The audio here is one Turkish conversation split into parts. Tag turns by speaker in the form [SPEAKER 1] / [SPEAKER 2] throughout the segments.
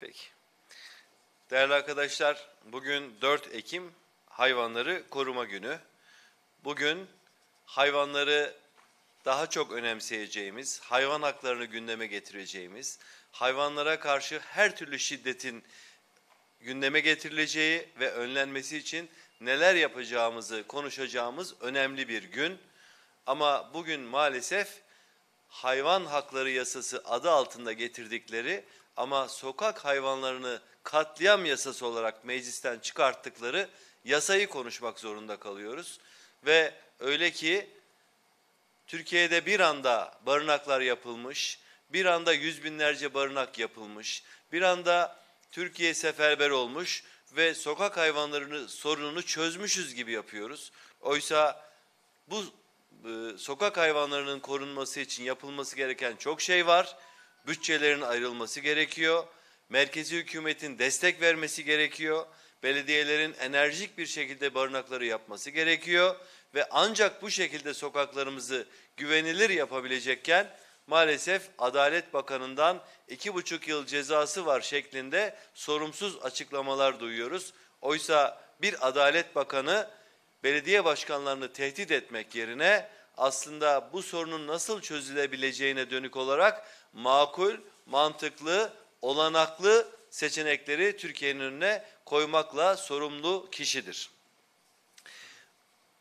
[SPEAKER 1] Peki. Değerli arkadaşlar, bugün 4 Ekim Hayvanları Koruma Günü. Bugün hayvanları daha çok önemseyeceğimiz, hayvan haklarını gündeme getireceğimiz, hayvanlara karşı her türlü şiddetin gündeme getirileceği ve önlenmesi için neler yapacağımızı konuşacağımız önemli bir gün. Ama bugün maalesef hayvan hakları yasası adı altında getirdikleri ama sokak hayvanlarını katliam yasası olarak meclisten çıkarttıkları yasayı konuşmak zorunda kalıyoruz. Ve öyle ki Türkiye'de bir anda barınaklar yapılmış, bir anda yüz binlerce barınak yapılmış, bir anda Türkiye seferber olmuş ve sokak hayvanlarını sorununu çözmüşüz gibi yapıyoruz. Oysa bu e, sokak hayvanlarının korunması için yapılması gereken çok şey var bütçelerin ayrılması gerekiyor. Merkezi hükümetin destek vermesi gerekiyor. Belediyelerin enerjik bir şekilde barınakları yapması gerekiyor ve ancak bu şekilde sokaklarımızı güvenilir yapabilecekken maalesef Adalet Bakanı'ndan iki buçuk yıl cezası var şeklinde sorumsuz açıklamalar duyuyoruz. Oysa bir Adalet Bakanı belediye başkanlarını tehdit etmek yerine aslında bu sorunun nasıl çözülebileceğine dönük olarak makul, mantıklı, olanaklı seçenekleri Türkiye'nin önüne koymakla sorumlu kişidir.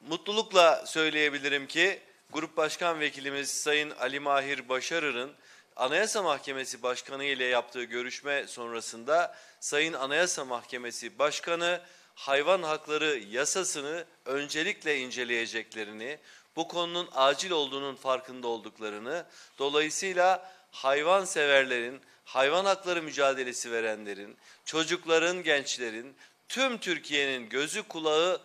[SPEAKER 1] Mutlulukla söyleyebilirim ki Grup Başkan Vekilimiz Sayın Ali Mahir Başarır'ın Anayasa Mahkemesi Başkanı ile yaptığı görüşme sonrasında Sayın Anayasa Mahkemesi Başkanı hayvan hakları yasasını öncelikle inceleyeceklerini, bu konunun acil olduğunun farkında olduklarını, dolayısıyla hayvan severlerin, hayvan hakları mücadelesi verenlerin, çocukların, gençlerin, tüm Türkiye'nin gözü kulağı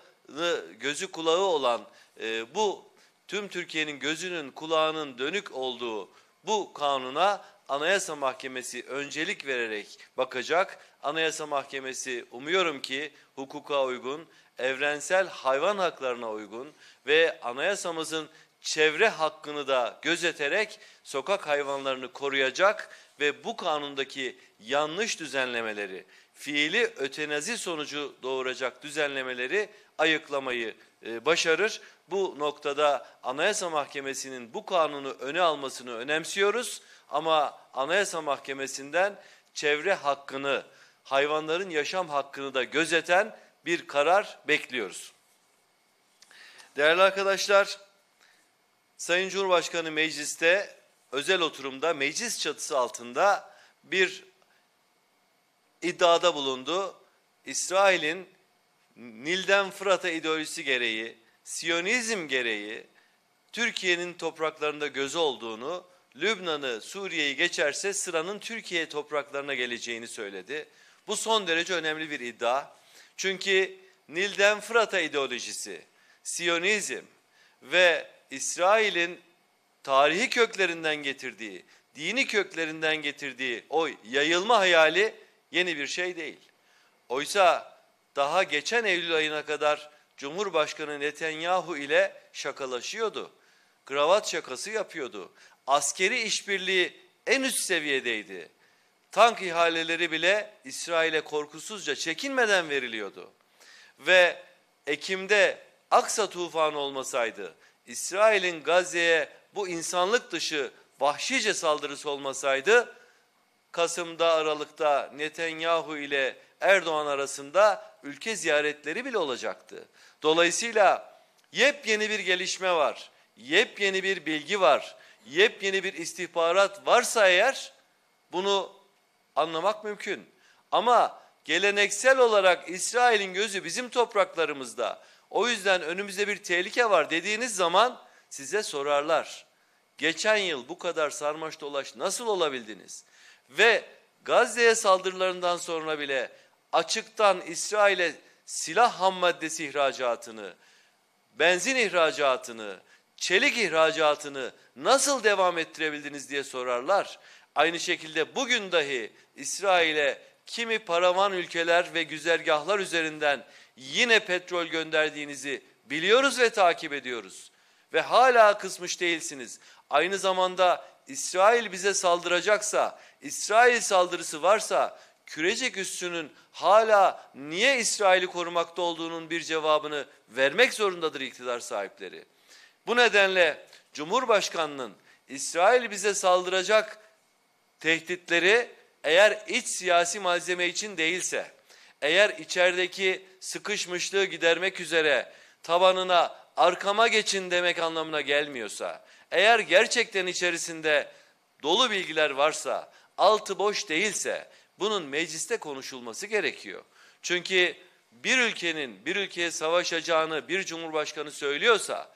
[SPEAKER 1] gözü kulağı olan e, bu tüm Türkiye'nin gözünün kulağının dönük olduğu bu kanuna Anayasa Mahkemesi öncelik vererek bakacak. Anayasa Mahkemesi umuyorum ki hukuka uygun, evrensel hayvan haklarına uygun ve anayasamızın çevre hakkını da gözeterek sokak hayvanlarını koruyacak ve bu kanundaki yanlış düzenlemeleri, fiili ötenazi sonucu doğuracak düzenlemeleri ayıklamayı e, başarır. Bu noktada Anayasa Mahkemesi'nin bu kanunu öne almasını önemsiyoruz ama Anayasa Mahkemesi'nden çevre hakkını, hayvanların yaşam hakkını da gözeten bir karar bekliyoruz. Değerli arkadaşlar, Sayın Cumhurbaşkanı mecliste özel oturumda meclis çatısı altında bir iddiada bulundu. İsrail'in Nil'den Fırat'a ideolojisi gereği, Siyonizm gereği Türkiye'nin topraklarında gözü olduğunu, Lübnan'ı, Suriye'yi geçerse sıranın Türkiye topraklarına geleceğini söyledi. Bu son derece önemli bir iddia. Çünkü Nil'den Fırat'a ideolojisi, Siyonizm ve İsrail'in tarihi köklerinden getirdiği, dini köklerinden getirdiği o yayılma hayali yeni bir şey değil. Oysa daha geçen Eylül ayına kadar Cumhurbaşkanı Netanyahu ile şakalaşıyordu. Kravat şakası yapıyordu. Askeri işbirliği en üst seviyedeydi. Tank ihaleleri bile İsrail'e korkusuzca çekinmeden veriliyordu. Ve Ekim'de Aksa tufanı olmasaydı, İsrail'in Gazze'ye bu insanlık dışı vahşice saldırısı olmasaydı, Kasım'da, Aralık'ta Netanyahu ile Erdoğan arasında ülke ziyaretleri bile olacaktı. Dolayısıyla yepyeni bir gelişme var, yepyeni bir bilgi var, yepyeni bir istihbarat varsa eğer bunu anlamak mümkün. Ama geleneksel olarak İsrail'in gözü bizim topraklarımızda. O yüzden önümüzde bir tehlike var dediğiniz zaman size sorarlar. Geçen yıl bu kadar sarmaş dolaş nasıl olabildiniz? Ve Gazze'ye saldırılarından sonra bile açıktan İsrail'e silah ham maddesi ihracatını, benzin ihracatını, çelik ihracatını nasıl devam ettirebildiniz diye sorarlar. Aynı şekilde bugün dahi İsrail'e kimi paravan ülkeler ve güzergahlar üzerinden yine petrol gönderdiğinizi biliyoruz ve takip ediyoruz. Ve hala kısmış değilsiniz. Aynı zamanda İsrail bize saldıracaksa, İsrail saldırısı varsa kürecek üssünün hala niye İsrail'i korumakta olduğunun bir cevabını vermek zorundadır iktidar sahipleri. Bu nedenle Cumhurbaşkanının İsrail bize saldıracak tehditleri eğer iç siyasi malzeme için değilse, eğer içerideki sıkışmışlığı gidermek üzere tabanına arkama geçin demek anlamına gelmiyorsa, eğer gerçekten içerisinde dolu bilgiler varsa, altı boş değilse bunun mecliste konuşulması gerekiyor. Çünkü bir ülkenin bir ülkeye savaşacağını bir cumhurbaşkanı söylüyorsa,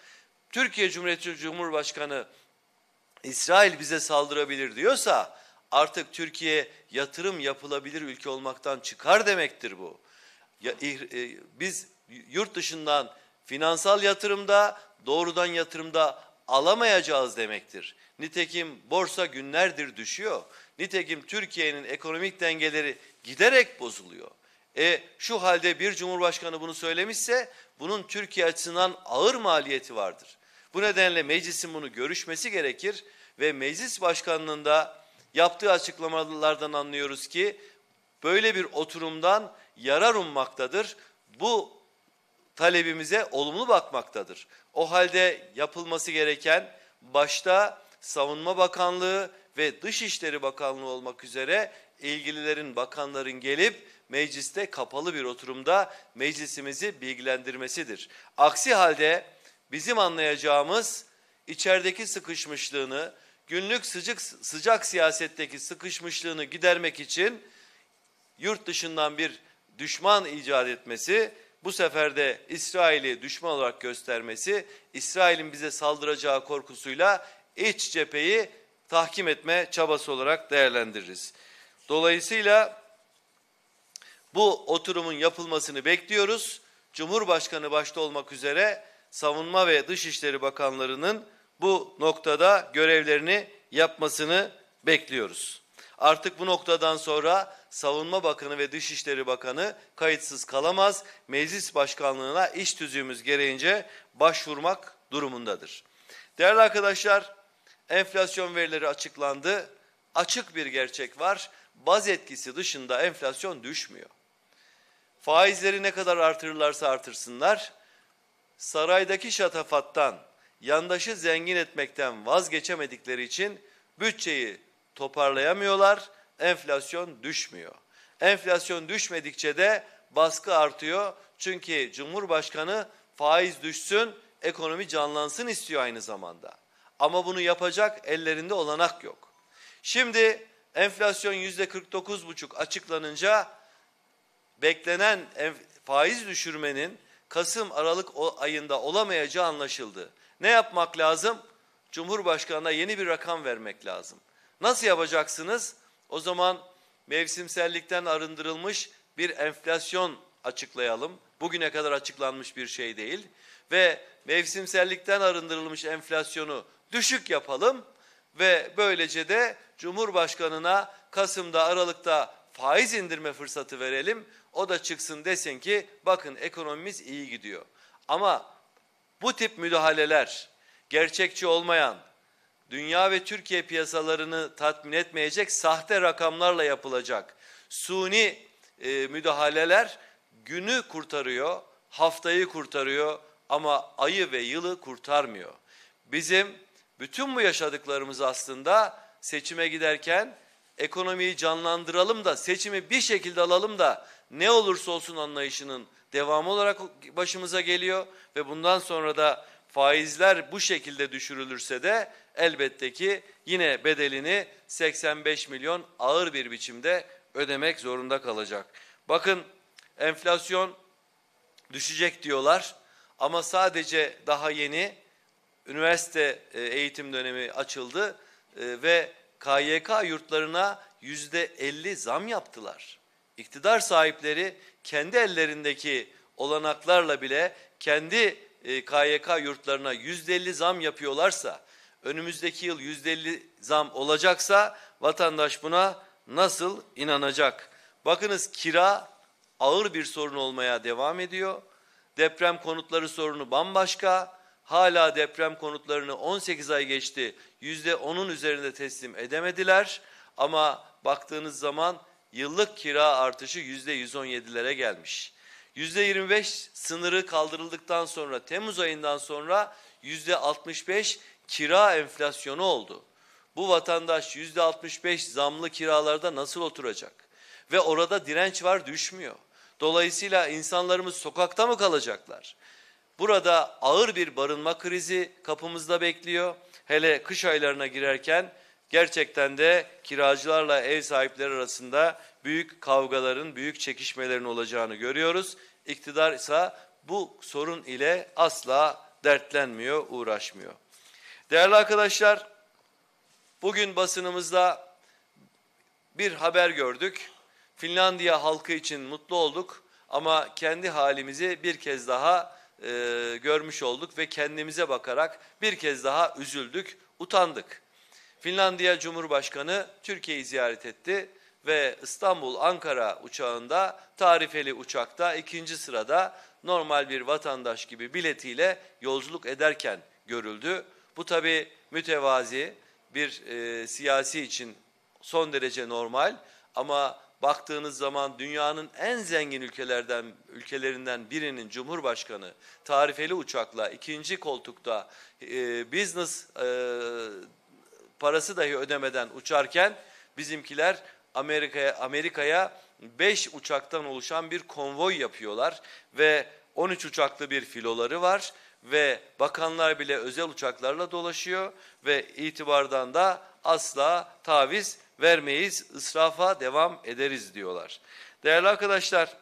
[SPEAKER 1] Türkiye Cumhuriyeti Cumhurbaşkanı İsrail bize saldırabilir diyorsa artık Türkiye yatırım yapılabilir ülke olmaktan çıkar demektir bu. Ya, e, biz yurt dışından finansal yatırımda doğrudan yatırımda alamayacağız demektir. Nitekim borsa günlerdir düşüyor. Nitekim Türkiye'nin ekonomik dengeleri giderek bozuluyor. E şu halde bir cumhurbaşkanı bunu söylemişse bunun Türkiye açısından ağır maliyeti vardır. Bu nedenle meclisin bunu görüşmesi gerekir ve meclis başkanlığında yaptığı açıklamalardan anlıyoruz ki böyle bir oturumdan yarar ummaktadır. Bu talebimize olumlu bakmaktadır. O halde yapılması gereken başta Savunma Bakanlığı ve Dışişleri Bakanlığı olmak üzere ilgililerin, bakanların gelip mecliste kapalı bir oturumda meclisimizi bilgilendirmesidir. Aksi halde bizim anlayacağımız içerideki sıkışmışlığını, günlük sıcak, sıcak siyasetteki sıkışmışlığını gidermek için yurt dışından bir düşman icat etmesi, bu sefer de İsrail'i düşman olarak göstermesi, İsrail'in bize saldıracağı korkusuyla iç cepheyi tahkim etme çabası olarak değerlendiririz. Dolayısıyla bu oturumun yapılmasını bekliyoruz. Cumhurbaşkanı başta olmak üzere Savunma ve Dışişleri Bakanlarının bu noktada görevlerini yapmasını bekliyoruz. Artık bu noktadan sonra Savunma Bakanı ve Dışişleri Bakanı kayıtsız kalamaz. Meclis Başkanlığına iş tüzüğümüz gereğince başvurmak durumundadır. Değerli arkadaşlar, enflasyon verileri açıklandı. Açık bir gerçek var. Baz etkisi dışında enflasyon düşmüyor. Faizleri ne kadar artırırlarsa artırsınlar, saraydaki şatafattan yandaşı zengin etmekten vazgeçemedikleri için bütçeyi toparlayamıyorlar, enflasyon düşmüyor. Enflasyon düşmedikçe de baskı artıyor. Çünkü Cumhurbaşkanı faiz düşsün, ekonomi canlansın istiyor aynı zamanda. Ama bunu yapacak ellerinde olanak yok. Şimdi enflasyon yüzde 49,5 açıklanınca beklenen faiz düşürmenin Kasım Aralık ayında olamayacağı anlaşıldı. Ne yapmak lazım? Cumhurbaşkanına yeni bir rakam vermek lazım. Nasıl yapacaksınız? O zaman mevsimsellikten arındırılmış bir enflasyon açıklayalım. Bugüne kadar açıklanmış bir şey değil ve mevsimsellikten arındırılmış enflasyonu düşük yapalım ve böylece de Cumhurbaşkanına Kasım'da Aralık'ta faiz indirme fırsatı verelim. O da çıksın desin ki bakın ekonomimiz iyi gidiyor. Ama bu tip müdahaleler gerçekçi olmayan, dünya ve Türkiye piyasalarını tatmin etmeyecek sahte rakamlarla yapılacak suni e, müdahaleler günü kurtarıyor, haftayı kurtarıyor ama ayı ve yılı kurtarmıyor. Bizim bütün bu yaşadıklarımız aslında seçime giderken ekonomiyi canlandıralım da seçimi bir şekilde alalım da ne olursa olsun anlayışının devamı olarak başımıza geliyor ve bundan sonra da faizler bu şekilde düşürülürse de elbette ki yine bedelini 85 milyon ağır bir biçimde ödemek zorunda kalacak. Bakın enflasyon düşecek diyorlar ama sadece daha yeni üniversite e, eğitim dönemi açıldı e, ve KYK yurtlarına yüzde 50 zam yaptılar. İktidar sahipleri kendi ellerindeki olanaklarla bile kendi KYK e, yurtlarına yüzde elli zam yapıyorlarsa, önümüzdeki yıl yüzde elli zam olacaksa vatandaş buna nasıl inanacak? Bakınız kira ağır bir sorun olmaya devam ediyor. Deprem konutları sorunu bambaşka. Hala deprem konutlarını 18 ay geçti. Yüzde %10'un üzerinde teslim edemediler. Ama baktığınız zaman yıllık kira artışı %117'lere gelmiş. %25 sınırı kaldırıldıktan sonra Temmuz ayından sonra %65 kira enflasyonu oldu. Bu vatandaş %65 zamlı kiralarda nasıl oturacak? Ve orada direnç var düşmüyor. Dolayısıyla insanlarımız sokakta mı kalacaklar? Burada ağır bir barınma krizi kapımızda bekliyor. Hele kış aylarına girerken gerçekten de kiracılarla ev sahipleri arasında büyük kavgaların, büyük çekişmelerin olacağını görüyoruz. İktidar ise bu sorun ile asla dertlenmiyor, uğraşmıyor. Değerli arkadaşlar, bugün basınımızda bir haber gördük. Finlandiya halkı için mutlu olduk ama kendi halimizi bir kez daha e, görmüş olduk ve kendimize bakarak bir kez daha üzüldük, utandık. Finlandiya Cumhurbaşkanı Türkiye'yi ziyaret etti ve İstanbul Ankara uçağında tarifeli uçakta ikinci sırada normal bir vatandaş gibi biletiyle yolculuk ederken görüldü. Bu tabi mütevazi bir e, siyasi için son derece normal ama baktığınız zaman dünyanın en zengin ülkelerden ülkelerinden birinin cumhurbaşkanı tarifeli uçakla ikinci koltukta e, business e, parası dahi ödemeden uçarken bizimkiler Amerika'ya Amerika'ya 5 uçaktan oluşan bir konvoy yapıyorlar ve 13 uçaklı bir filoları var ve bakanlar bile özel uçaklarla dolaşıyor ve itibardan da asla taviz vermeyiz, israf'a devam ederiz diyorlar. Değerli arkadaşlar,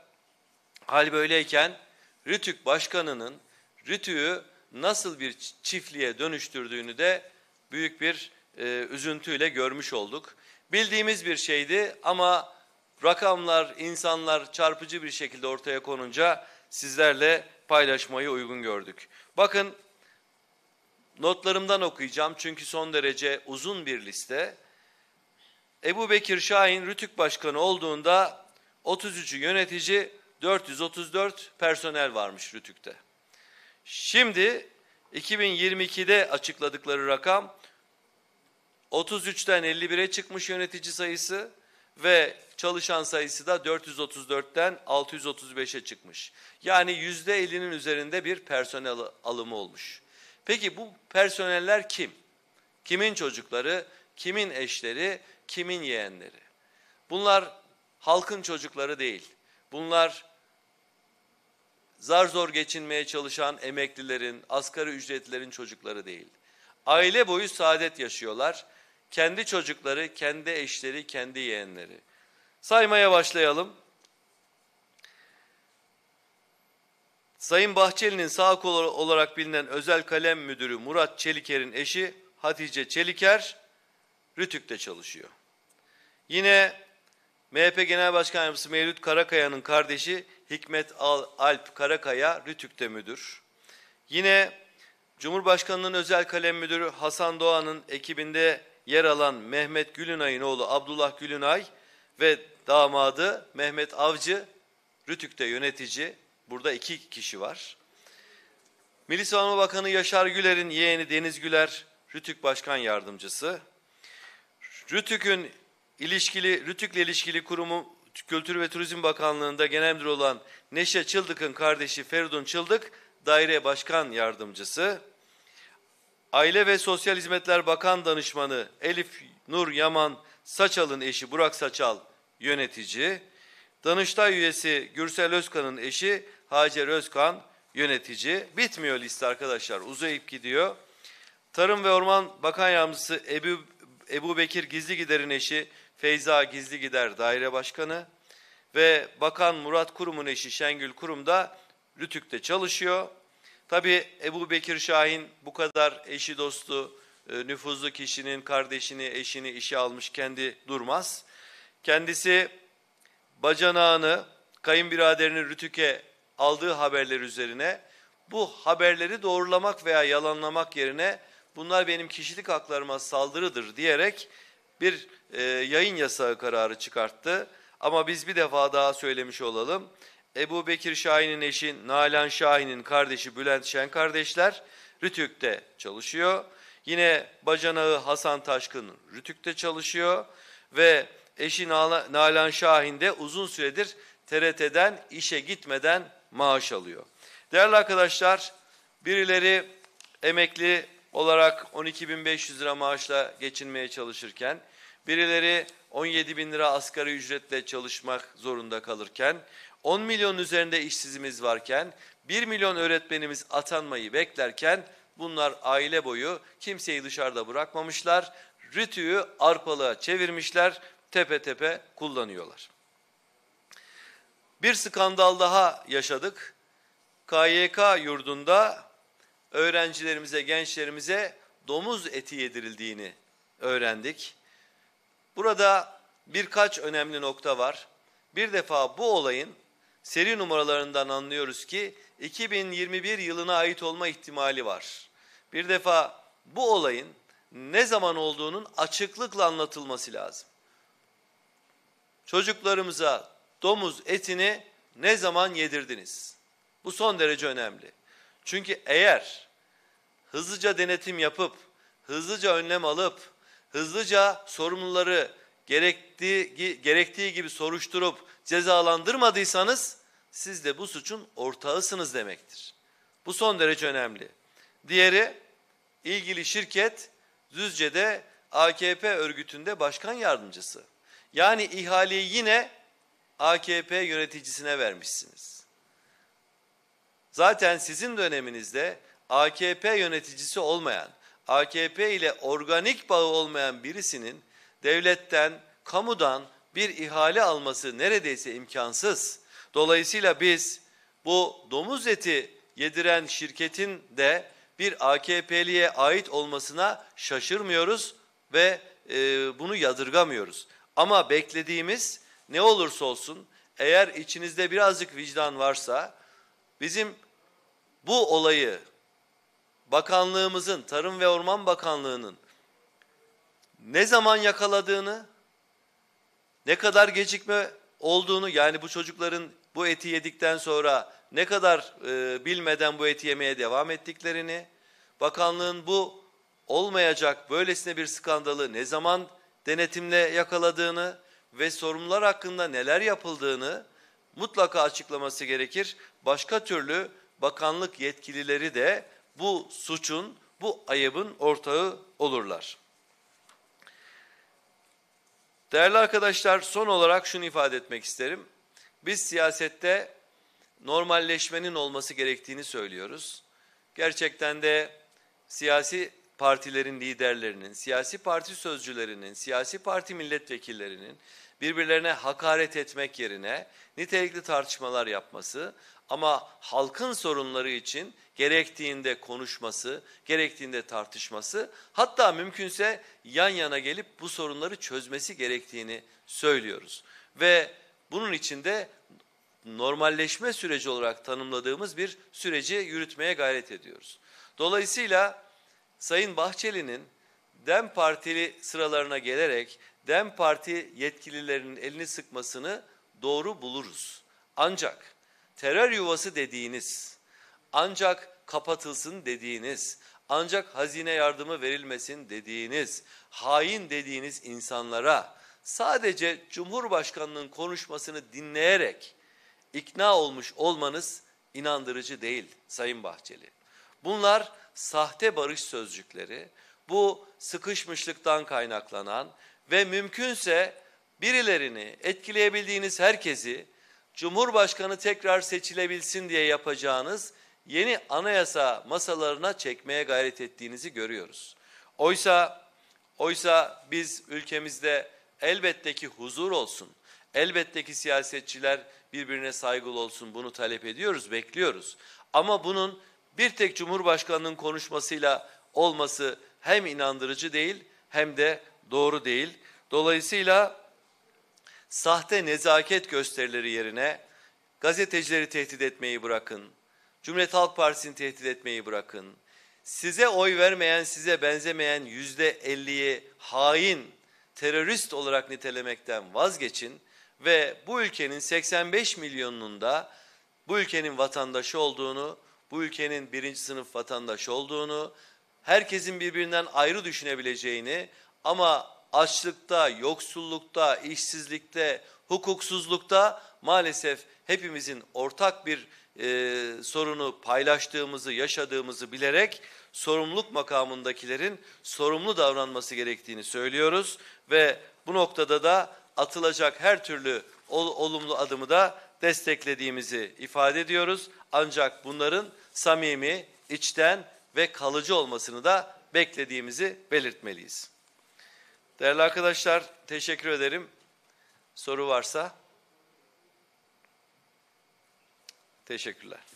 [SPEAKER 1] hal böyleyken Rütük Başkanı'nın Rütü'yü nasıl bir çiftliğe dönüştürdüğünü de büyük bir e, üzüntüyle görmüş olduk. Bildiğimiz bir şeydi ama rakamlar, insanlar çarpıcı bir şekilde ortaya konunca sizlerle paylaşmayı uygun gördük. Bakın notlarımdan okuyacağım çünkü son derece uzun bir liste. Ebu Bekir Şahin Rütük Başkanı olduğunda 33 yönetici 434 personel varmış Rütük'te. Şimdi 2022'de açıkladıkları rakam 33'ten 51'e çıkmış yönetici sayısı ve çalışan sayısı da 434'ten 635'e çıkmış. Yani yüzde %50'nin üzerinde bir personel alımı olmuş. Peki bu personeller kim? Kimin çocukları, kimin eşleri, kimin yeğenleri? Bunlar halkın çocukları değil. Bunlar zar zor geçinmeye çalışan emeklilerin, asgari ücretlilerin çocukları değil. Aile boyu saadet yaşıyorlar kendi çocukları, kendi eşleri, kendi yeğenleri. Saymaya başlayalım. Sayın Bahçeli'nin sağ kolu olarak bilinen özel kalem müdürü Murat Çeliker'in eşi Hatice Çeliker Rütük'te çalışıyor. Yine MHP Genel Başkan Yardımcısı Mevlüt Karakaya'nın kardeşi Hikmet Alp Karakaya Rütük'te müdür. Yine Cumhurbaşkanı'nın özel kalem müdürü Hasan Doğan'ın ekibinde yer alan Mehmet Gülünay'ın oğlu Abdullah Gülünay ve damadı Mehmet Avcı Rütük'te yönetici. Burada iki kişi var. Milli Savunma Bakanı Yaşar Güler'in yeğeni Deniz Güler Rütük Başkan Yardımcısı. Rütük'ün ilişkili Rütük'le ilişkili kurumu Kültür ve Turizm Bakanlığı'nda genel müdür olan Neşe Çıldık'ın kardeşi Feridun Çıldık daire başkan yardımcısı. Aile ve Sosyal Hizmetler Bakan Danışmanı Elif Nur Yaman Saçal'ın eşi Burak Saçal yönetici, Danıştay üyesi Gürsel Özkan'ın eşi Hacer Özkan yönetici. Bitmiyor liste arkadaşlar uzayıp gidiyor. Tarım ve Orman Bakan Yardımcısı Ebu, Ebu Bekir Gizli Gider'in eşi Feyza Gizli Gider Daire Başkanı ve Bakan Murat Kurum'un eşi Şengül Kurum da Rütük'te çalışıyor. Tabii Ebu Bekir Şahin bu kadar eşi dostu, e, nüfuzlu kişinin kardeşini, eşini işe almış kendi durmaz. Kendisi bacanağını, kayınbiraderini Rütük'e aldığı haberler üzerine bu haberleri doğrulamak veya yalanlamak yerine bunlar benim kişilik haklarıma saldırıdır diyerek bir e, yayın yasağı kararı çıkarttı. Ama biz bir defa daha söylemiş olalım. Ebu Bekir Şahin'in eşi Nalan Şahin'in kardeşi Bülent Şen kardeşler Rütük'te çalışıyor. Yine bacanağı Hasan Taşkın Rütük'te çalışıyor ve eşi Nalan Şahin de uzun süredir TRT'den işe gitmeden maaş alıyor. Değerli arkadaşlar birileri emekli olarak 12.500 lira maaşla geçinmeye çalışırken birileri 17.000 lira asgari ücretle çalışmak zorunda kalırken 10 milyon üzerinde işsizimiz varken 1 milyon öğretmenimiz atanmayı beklerken bunlar aile boyu kimseyi dışarıda bırakmamışlar. RITÜ'yü arpalığa çevirmişler, tepe tepe kullanıyorlar. Bir skandal daha yaşadık. KYK yurdunda öğrencilerimize, gençlerimize domuz eti yedirildiğini öğrendik. Burada birkaç önemli nokta var. Bir defa bu olayın Seri numaralarından anlıyoruz ki 2021 yılına ait olma ihtimali var. Bir defa bu olayın ne zaman olduğunun açıklıkla anlatılması lazım. Çocuklarımıza domuz etini ne zaman yedirdiniz? Bu son derece önemli. Çünkü eğer hızlıca denetim yapıp, hızlıca önlem alıp, hızlıca sorumluları gerektiği, gerektiği gibi soruşturup cezalandırmadıysanız siz de bu suçun ortağısınız demektir. Bu son derece önemli. Diğeri ilgili şirket Düzce'de AKP örgütünde başkan yardımcısı. Yani ihaleyi yine AKP yöneticisine vermişsiniz. Zaten sizin döneminizde AKP yöneticisi olmayan, AKP ile organik bağı olmayan birisinin devletten, kamudan bir ihale alması neredeyse imkansız. Dolayısıyla biz bu domuz eti yediren şirketin de bir AKP'liye ait olmasına şaşırmıyoruz ve e, bunu yadırgamıyoruz. Ama beklediğimiz ne olursa olsun eğer içinizde birazcık vicdan varsa bizim bu olayı bakanlığımızın, Tarım ve Orman Bakanlığı'nın ne zaman yakaladığını, ne kadar gecikme olduğunu yani bu çocukların bu eti yedikten sonra ne kadar e, bilmeden bu eti yemeye devam ettiklerini, bakanlığın bu olmayacak böylesine bir skandalı ne zaman denetimle yakaladığını ve sorumlular hakkında neler yapıldığını mutlaka açıklaması gerekir. Başka türlü bakanlık yetkilileri de bu suçun, bu ayıbın ortağı olurlar. Değerli arkadaşlar son olarak şunu ifade etmek isterim. Biz siyasette normalleşmenin olması gerektiğini söylüyoruz. Gerçekten de siyasi partilerin liderlerinin, siyasi parti sözcülerinin, siyasi parti milletvekillerinin birbirlerine hakaret etmek yerine nitelikli tartışmalar yapması, ama halkın sorunları için gerektiğinde konuşması, gerektiğinde tartışması, hatta mümkünse yan yana gelip bu sorunları çözmesi gerektiğini söylüyoruz. Ve bunun için de normalleşme süreci olarak tanımladığımız bir süreci yürütmeye gayret ediyoruz. Dolayısıyla Sayın Bahçeli'nin DEM Partili sıralarına gelerek DEM Parti yetkililerinin elini sıkmasını doğru buluruz. Ancak terör yuvası dediğiniz, ancak kapatılsın dediğiniz, ancak hazine yardımı verilmesin dediğiniz, hain dediğiniz insanlara sadece Cumhurbaşkanının konuşmasını dinleyerek ikna olmuş olmanız inandırıcı değil Sayın Bahçeli. Bunlar sahte barış sözcükleri, bu sıkışmışlıktan kaynaklanan ve mümkünse birilerini etkileyebildiğiniz herkesi Cumhurbaşkanı tekrar seçilebilsin diye yapacağınız yeni anayasa masalarına çekmeye gayret ettiğinizi görüyoruz. Oysa oysa biz ülkemizde elbette ki huzur olsun. Elbette ki siyasetçiler birbirine saygılı olsun. Bunu talep ediyoruz, bekliyoruz. Ama bunun bir tek Cumhurbaşkanının konuşmasıyla olması hem inandırıcı değil hem de doğru değil. Dolayısıyla sahte nezaket gösterileri yerine gazetecileri tehdit etmeyi bırakın. Cumhuriyet Halk Partisi'ni tehdit etmeyi bırakın. Size oy vermeyen, size benzemeyen yüzde elliyi hain, terörist olarak nitelemekten vazgeçin ve bu ülkenin 85 milyonunun da bu ülkenin vatandaşı olduğunu, bu ülkenin birinci sınıf vatandaşı olduğunu, herkesin birbirinden ayrı düşünebileceğini ama açlıkta, yoksullukta, işsizlikte, hukuksuzlukta maalesef hepimizin ortak bir e, sorunu paylaştığımızı, yaşadığımızı bilerek sorumluluk makamındakilerin sorumlu davranması gerektiğini söylüyoruz ve bu noktada da atılacak her türlü ol, olumlu adımı da desteklediğimizi ifade ediyoruz. Ancak bunların samimi, içten ve kalıcı olmasını da beklediğimizi belirtmeliyiz. Değerli arkadaşlar teşekkür ederim. Soru varsa teşekkürler.